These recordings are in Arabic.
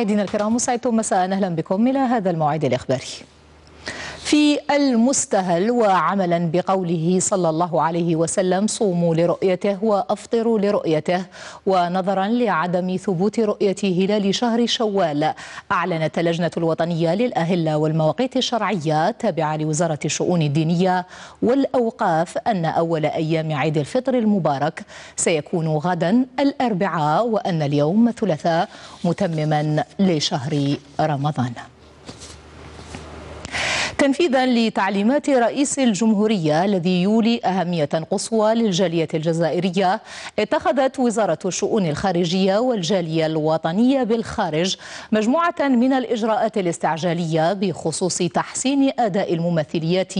مشاهدينا الكرام ساعتم مساء اهلا بكم الى هذا الموعد الاخباري في المستهل وعملا بقوله صلى الله عليه وسلم صوموا لرؤيته وافطروا لرؤيته ونظرا لعدم ثبوت رؤيه هلال شهر شوال اعلنت اللجنه الوطنيه للاهله والمواقيت الشرعيه التابعه لوزاره الشؤون الدينيه والاوقاف ان اول ايام عيد الفطر المبارك سيكون غدا الاربعاء وان اليوم الثلاثاء متمما لشهر رمضان تنفيذا لتعليمات رئيس الجمهورية الذي يولي أهمية قصوى للجالية الجزائرية اتخذت وزارة الشؤون الخارجية والجالية الوطنية بالخارج مجموعة من الإجراءات الاستعجالية بخصوص تحسين أداء الممثليات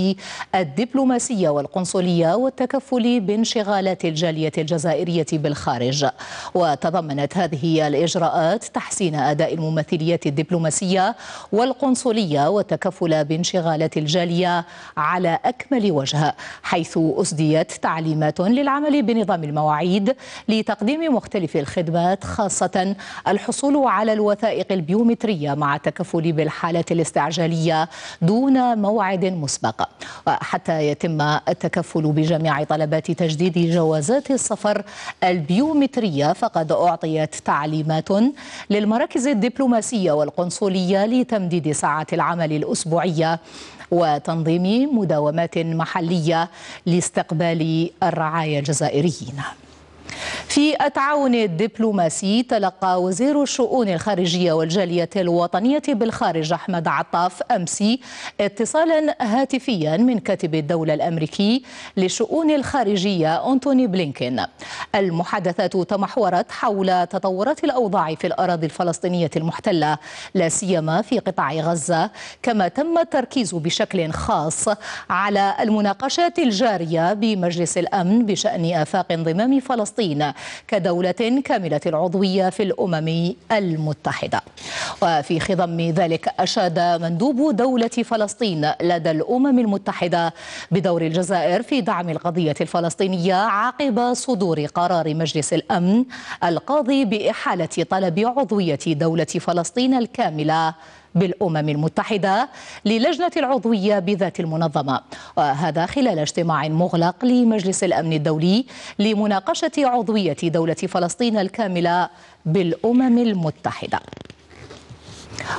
الدبلوماسية والقنصلية والتكفل بانشغالات الجالية الجزائرية بالخارج وتضمنت هذه الإجراءات تحسين أداء الممثليات الدبلوماسية والقنصلية والتكفل بانشغالات الشغالة الجالية على أكمل وجه حيث أسديت تعليمات للعمل بنظام المواعيد لتقديم مختلف الخدمات خاصة الحصول على الوثائق البيومترية مع التكفل بالحالة الاستعجالية دون موعد مسبق حتى يتم التكفل بجميع طلبات تجديد جوازات السفر البيومترية فقد أعطيت تعليمات للمراكز الدبلوماسية والقنصلية لتمديد ساعة العمل الأسبوعية وتنظيم مداومات محلية لاستقبال الرعايا الجزائريين في التعاون الدبلوماسي تلقى وزير الشؤون الخارجية والجالية الوطنية بالخارج أحمد عطاف أمسي اتصالا هاتفيا من كاتب الدولة الأمريكي لشؤون الخارجية أنتوني بلينكين المحادثات تمحورت حول تطورات الأوضاع في الأراضي الفلسطينية المحتلة لا سيما في قطاع غزة كما تم التركيز بشكل خاص على المناقشات الجارية بمجلس الأمن بشأن آفاق انضمام فلسطين كدولة كاملة العضوية في الأمم المتحدة وفي خضم ذلك أشاد مندوب دولة فلسطين لدى الأمم المتحدة بدور الجزائر في دعم القضية الفلسطينية عقب صدور قرار مجلس الأمن القاضي بإحالة طلب عضوية دولة فلسطين الكاملة بالأمم المتحدة للجنة العضوية بذات المنظمة وهذا خلال اجتماع مغلق لمجلس الأمن الدولي لمناقشة عضوية دولة فلسطين الكاملة بالأمم المتحدة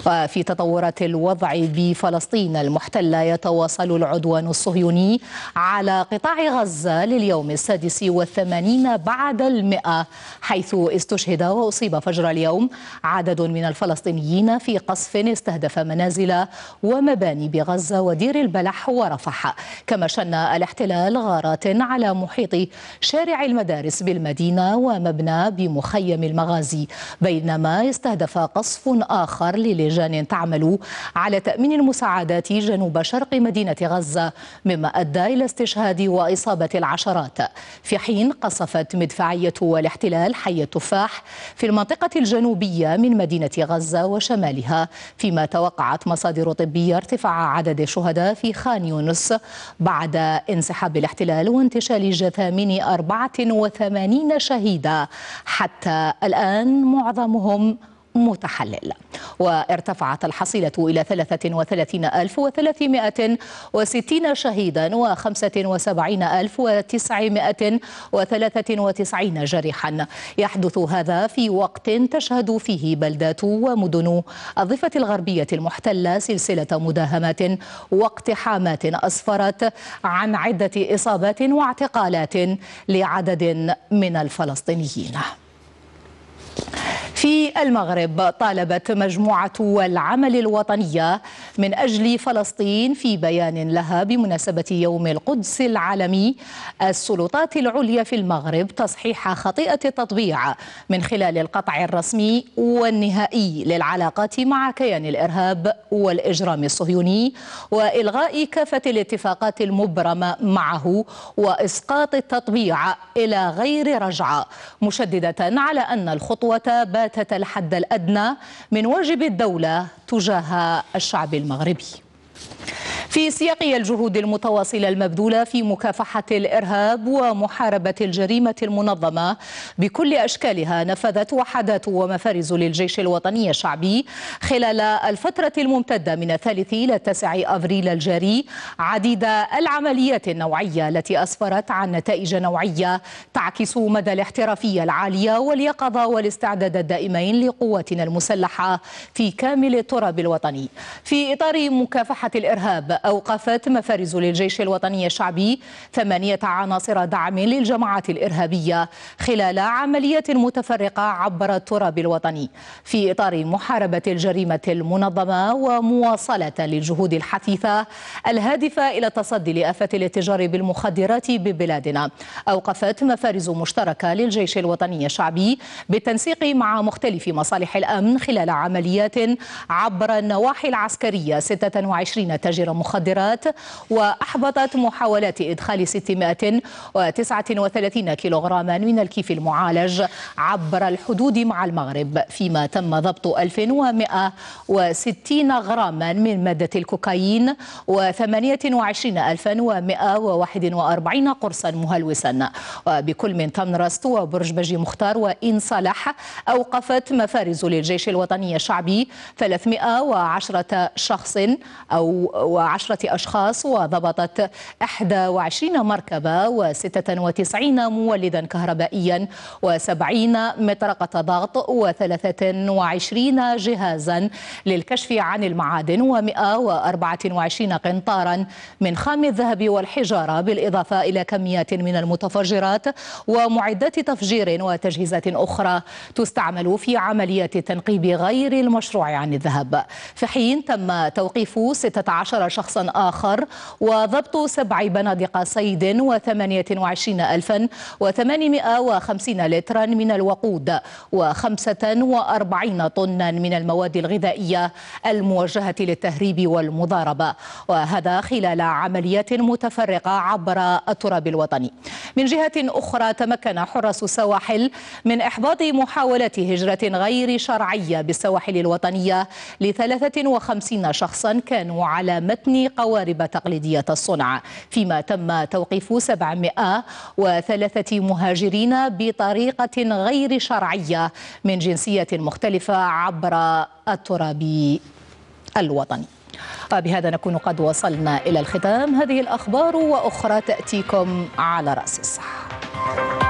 وفي تطورات الوضع بفلسطين المحتلة يتواصل العدوان الصهيوني على قطاع غزة لليوم السادس والثمانين بعد المئة حيث استشهد وأصيب فجر اليوم عدد من الفلسطينيين في قصف استهدف منازل ومباني بغزة ودير البلح ورفح كما شن الاحتلال غارات على محيط شارع المدارس بالمدينة ومبنى بمخيم المغازي بينما استهدف قصف آخر للجان تعمل على تأمين المساعدات جنوب شرق مدينة غزة مما أدى إلى استشهاد وإصابة العشرات في حين قصفت مدفعية الاحتلال حي التفاح في المنطقة الجنوبية من مدينة غزة وشمالها فيما توقعت مصادر طبية ارتفاع عدد الشهداء في خان يونس بعد انسحاب الاحتلال وانتشال جثامين 84 شهيدا حتى الآن معظمهم متحلل وارتفعت الحصيلة إلى 33360 شهيدا و75993 جريحا يحدث هذا في وقت تشهد فيه بلدات ومدن الضفة الغربية المحتلة سلسلة مداهمات واقتحامات أسفرت عن عدة إصابات واعتقالات لعدد من الفلسطينيين في المغرب طالبت مجموعة العمل الوطنية من أجل فلسطين في بيان لها بمناسبة يوم القدس العالمي السلطات العليا في المغرب تصحيح خطيئة التطبيع من خلال القطع الرسمي والنهائي للعلاقات مع كيان الإرهاب والإجرام الصهيوني وإلغاء كافة الاتفاقات المبرمة معه وإسقاط التطبيع إلى غير رجعة مشددة على أن الخطوة بات فاتت الحد الأدنى من واجب الدولة تجاه الشعب المغربي في سياق الجهود المتواصلة المبذولة في مكافحة الإرهاب ومحاربة الجريمة المنظمة بكل أشكالها نفذت وحدات ومفارز للجيش الوطني الشعبي خلال الفترة الممتدة من الثالث إلى التاسع أفريل الجاري عديد العمليات النوعية التي أسفرت عن نتائج نوعية تعكس مدى الاحترافية العالية واليقظة والاستعداد الدائمين لقواتنا المسلحة في كامل التراب الوطني في إطار مكافحة الإرهاب أوقفت مفارز للجيش الوطني الشعبي ثمانية عناصر دعم للجماعات الإرهابية خلال عملية متفرقة عبر التراب الوطني في إطار محاربة الجريمة المنظمة ومواصلة للجهود الحثيثة الهادفة إلى التصدي لآفة الاتجار بالمخدرات ببلادنا أوقفت مفارز مشتركة للجيش الوطني الشعبي بالتنسيق مع مختلف مصالح الأمن خلال عمليات عبر النواحي العسكرية 26 تاجر مخدرات المخدرات وأحبطت محاولات إدخال 639 كيلوغراما من الكيف المعالج عبر الحدود مع المغرب فيما تم ضبط 1160 غراما من مادة الكوكايين و28141 قرصا مهلوسا وبكل من تمرست وبرج بجي مختار وإن صلح أوقفت مفارز للجيش الوطني الشعبي 310 شخص او عشرة أشخاص وضبطت 21 مركبة و96 مولدا كهربائيا و70 مطرقة ضغط و23 جهازا للكشف عن المعادن و124 قنطارا من خام الذهب والحجارة بالإضافة إلى كميات من المتفجرات ومعدات تفجير وتجهيزات أخرى تستعمل في عمليات التنقيب غير المشروع عن الذهب في حين تم توقيف 16 شخص شخص آخر وضبط سبع بنادق صيد و و850 لترا من الوقود و45 طنا من المواد الغذائية الموجهة للتهريب والمضاربة وهذا خلال عمليات متفرقة عبر التراب الوطني من جهة أخرى تمكن حراس السواحل من إحباط محاولة هجرة غير شرعية بالسواحل الوطنية ل 53 شخصا كانوا على متن قوارب تقليدية الصنع فيما تم توقيف 703 مهاجرين بطريقة غير شرعية من جنسية مختلفة عبر التراب الوطني وبهذا نكون قد وصلنا إلى الختام هذه الأخبار وأخرى تأتيكم على رأس الصحة